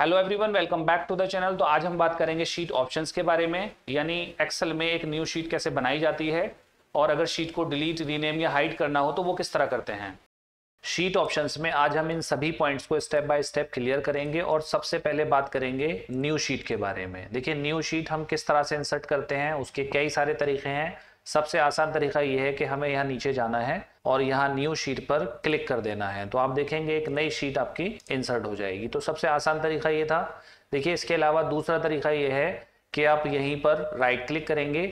hello everyone welcome back to the channel तो आज हम बात करेंगे शीट ऑप्शंस के बारे में यानी एक्सेल में एक न्यू शीट कैसे बनाई जाती है और अगर शीट को डिलीट रीनेम या हाइड करना हो तो वो किस तरह करते हैं शीट ऑप्शंस में आज हम इन सभी पॉइंट्स को स्टेप बाय स्टेप क्लियर करेंगे और सबसे पहले बात करेंगे न्यू शीट के बारे में देखिए न्यू शीट हम किस तरह से इंसर्ट करते हैं उसके कई सारे तरीके हैं सबसे आसान तरीका ये है कि हमें यहाँ नीचे जाना है और यहाँ न्यू शीट पर क्लिक कर देना है तो आप देखेंगे एक नई शीट आपकी इंसर्ट हो जाएगी तो सबसे आसान तरीका ये था देखिए इसके अलावा दूसरा तरीका ये है कि आप यहीं पर राइट क्लिक करेंगे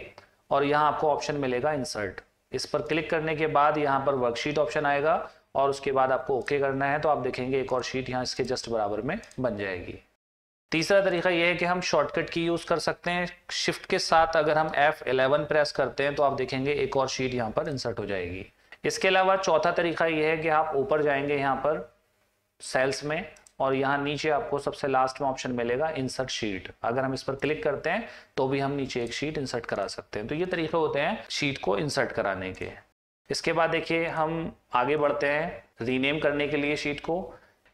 और यहाँ आपको ऑप्शन मिलेगा इंसर्ट इस पर क्लिक करने के बाद यहाँ पर वर्कशीट ऑप्शन आएगा और उसके बाद आपको ओके करना है तो आप देखेंगे एक और शीट यहाँ इसके जस्ट बराबर में बन जाएगी तीसरा तरीका यह है कि हम शॉर्टकट की यूज़ कर सकते हैं शिफ्ट के साथ अगर हम F11 प्रेस करते हैं तो आप देखेंगे एक और शीट यहाँ पर इंसर्ट हो जाएगी इसके अलावा चौथा तरीका यह है कि आप ऊपर जाएंगे यहाँ पर सेल्स में और यहाँ नीचे आपको सबसे लास्ट में ऑप्शन मिलेगा इंसर्ट शीट अगर हम इस पर क्लिक करते हैं तो भी हम नीचे एक शीट इंसर्ट करा सकते हैं तो ये तरीके होते हैं शीट को इंसर्ट कराने के इसके बाद देखिए हम आगे बढ़ते हैं रीनेम करने के लिए शीट को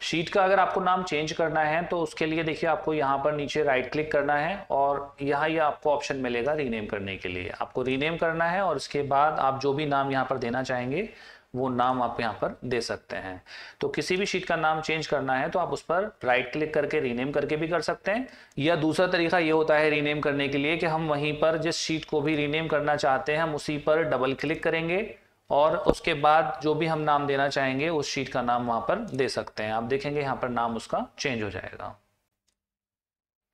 शीट का अगर आपको नाम चेंज करना है तो उसके लिए देखिए आपको यहाँ पर नीचे राइट क्लिक करना है और यहाँ ये यह आपको ऑप्शन मिलेगा रीनेम करने के लिए आपको रीनेम करना है और इसके बाद आप जो भी नाम यहाँ पर देना चाहेंगे वो नाम आप यहाँ पर दे सकते हैं तो किसी भी शीट का नाम चेंज करना है तो आप उस पर राइट क्लिक करके रीनेम करके भी कर सकते हैं या दूसरा तरीका ये होता है रीनेम करने के लिए कि हम वहीं पर जिस शीट को भी रीनेम करना चाहते हैं हम उसी पर डबल क्लिक करेंगे और उसके बाद जो भी हम नाम देना चाहेंगे उस शीट का नाम वहां पर दे सकते हैं आप देखेंगे यहाँ पर नाम उसका चेंज हो जाएगा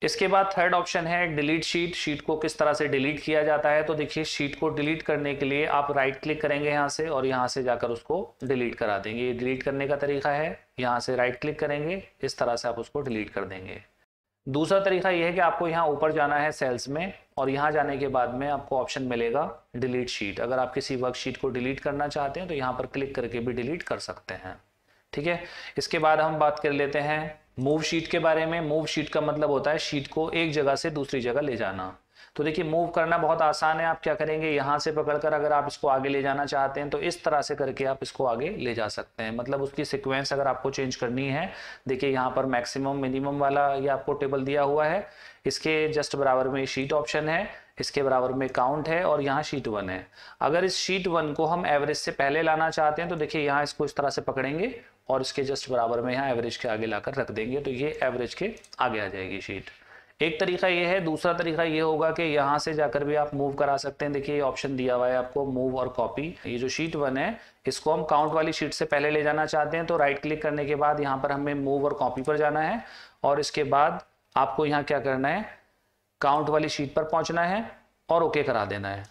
इसके बाद थर्ड ऑप्शन है डिलीट शीट शीट को किस तरह से डिलीट किया जाता है तो देखिए शीट को डिलीट करने के लिए आप राइट क्लिक करेंगे यहाँ से और यहाँ से जाकर उसको डिलीट करा देंगे ये डिलीट करने का तरीका है यहाँ से राइट क्लिक करेंगे इस तरह से आप उसको डिलीट कर देंगे दूसरा तरीका यह है कि आपको यहाँ ऊपर जाना है सेल्स में और यहाँ जाने के बाद में आपको ऑप्शन मिलेगा डिलीट शीट अगर आप किसी वर्कशीट को डिलीट करना चाहते हैं तो यहाँ पर क्लिक करके भी डिलीट कर सकते हैं ठीक है इसके बाद हम बात कर लेते हैं मूव शीट के बारे में मूव शीट का मतलब होता है शीट को एक जगह से दूसरी जगह ले जाना तो देखिए मूव करना बहुत आसान है आप क्या करेंगे यहाँ से पकड़कर अगर आप इसको आगे ले जाना चाहते हैं तो इस तरह से करके आप इसको आगे ले जा सकते हैं मतलब उसकी सिक्वेंस अगर आपको चेंज करनी है देखिए यहाँ पर मैक्सिमम मिनिमम वाला ये आपको टेबल दिया हुआ है इसके जस्ट बराबर में शीट ऑप्शन है इसके बराबर में काउंट है और यहाँ शीट वन है अगर इस शीट वन को हम एवरेज से पहले लाना चाहते हैं तो देखिए यहाँ इसको इस तरह से पकड़ेंगे और इसके जस्ट बराबर में यहाँ एवरेज के आगे लाकर रख देंगे तो ये एवरेज के आगे आ जाएगी शीट एक तरीका ये है दूसरा तरीका ये होगा कि यहाँ से जाकर भी आप मूव करा सकते हैं देखिए ये ऑप्शन दिया हुआ है आपको मूव और कॉपी ये जो शीट वन है इसको हम काउंट वाली शीट से पहले ले जाना चाहते हैं तो राइट क्लिक करने के बाद यहाँ पर हमें मूव और कॉपी पर जाना है और इसके बाद आपको यहाँ क्या करना है काउंट वाली शीट पर पहुँचना है और ओके करा देना है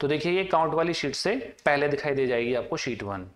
तो देखिए ये काउंट वाली शीट से पहले दिखाई दे जाएगी आपको शीट वन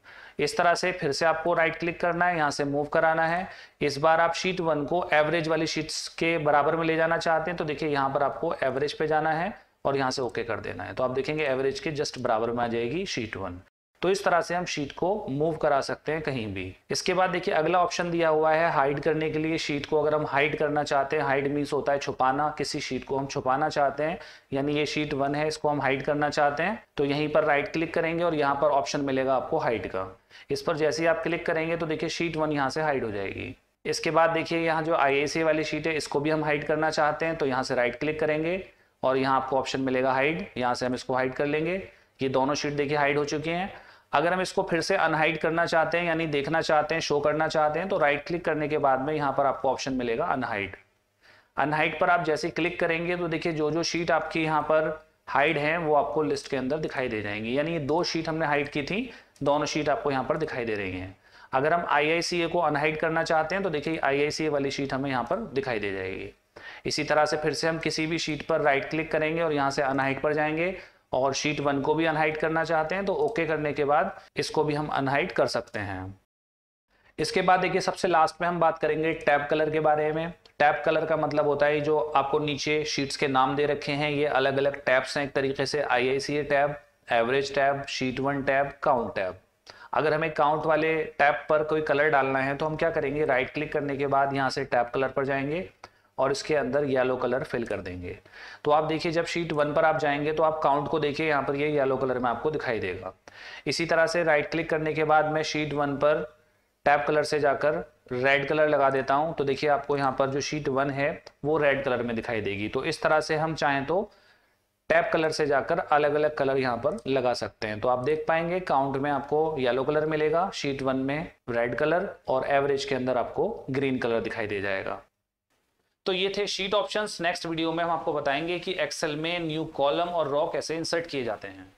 इस तरह से फिर से आपको राइट क्लिक करना है यहाँ से मूव कराना है इस बार आप शीट वन को एवरेज वाली शीट्स के बराबर में ले जाना चाहते हैं तो देखिए यहाँ पर आपको एवरेज पे जाना है और यहाँ से ओके कर देना है तो आप देखेंगे एवरेज के जस्ट बराबर में आ जाएगी शीट वन तो इस तरह से हम शीट को मूव करा सकते हैं कहीं भी इसके बाद देखिए अगला ऑप्शन दिया हुआ है हाइड करने के लिए शीट को अगर हम हाइड करना चाहते हैं हाइड मीन्स होता है छुपाना किसी शीट को हम छुपाना चाहते हैं यानी ये शीट वन है इसको हम हाइड करना चाहते हैं तो यहीं पर राइट क्लिक करेंगे और यहाँ पर ऑप्शन मिलेगा आपको हाइड का इस पर जैसे ही आप क्लिक करेंगे तो देखिए शीट वन यहाँ से हाइड हो जाएगी इसके बाद देखिए यहाँ जो आई वाली शीट है इसको भी हम हाइड करना चाहते हैं तो यहाँ से राइट क्लिक करेंगे और यहाँ आपको ऑप्शन मिलेगा हाइड यहाँ से हम इसको हाइड कर लेंगे ये दोनों शीट देखिए हाइड हो चुकी हैं अगर हम इसको फिर से अनहाइड करना चाहते हैं यानी देखना चाहते हैं शो करना चाहते हैं तो राइट क्लिक करने के बाद में यहाँ पर आपको ऑप्शन मिलेगा अनहाइड अनहाइड पर आप जैसे क्लिक करेंगे तो देखिए जो जो शीट आपकी यहाँ पर हाइड है वो आपको लिस्ट के अंदर दिखाई दे जाएंगी यानी ये दो शीट हमने हाइड की थी दोनों शीट आपको यहाँ पर दिखाई दे रही हैं अगर हम आई को अनहाइड करना चाहते हैं तो देखिए आई वाली शीट हमें यहाँ पर दिखाई दे जाएगी इसी तरह से फिर से हम किसी भी शीट पर राइट क्लिक करेंगे और यहाँ से अनहाइड पर जाएंगे और शीट वन को भी अनहाइट करना चाहते हैं तो ओके करने के बाद इसको भी हम अनहाइट कर सकते हैं इसके बाद देखिए सबसे लास्ट में हम बात करेंगे टैब कलर के बारे में टैब कलर का मतलब होता है जो आपको नीचे शीट्स के नाम दे रखे हैं ये अलग अलग टैब्स हैं एक तरीके से आई tab average tab sheet one tab count tab अगर हमें काउंट वाले टैब पर कोई कलर डालना है तो हम क्या करेंगे राइट क्लिक करने के बाद यहाँ से टैब कलर पर जाएंगे और इसके अंदर येलो कलर फिल कर देंगे तो आप देखिए जब शीट वन पर आप जाएंगे तो आप काउंट को देखिए यहाँ पर ये येलो कलर में आपको दिखाई देगा इसी तरह से राइट क्लिक करने के बाद मैं शीट वन पर टैप कलर से जाकर रेड कलर लगा देता हूँ तो देखिए आपको यहाँ पर जो शीट वन है वो रेड कलर में दिखाई देगी तो इस तरह से हम चाहें तो टैप कलर से जाकर अलग अलग कलर यहाँ पर लगा सकते हैं तो आप देख पाएंगे काउंट में आपको येलो कलर मिलेगा शीट वन में रेड कलर और एवरेज के अंदर आपको ग्रीन कलर दिखाई दे जाएगा तो ये थे शीट ऑप्शंस नेक्स्ट वीडियो में हम आपको बताएंगे कि एक्सेल में न्यू कॉलम और रॉ कैसे इंसर्ट किए जाते हैं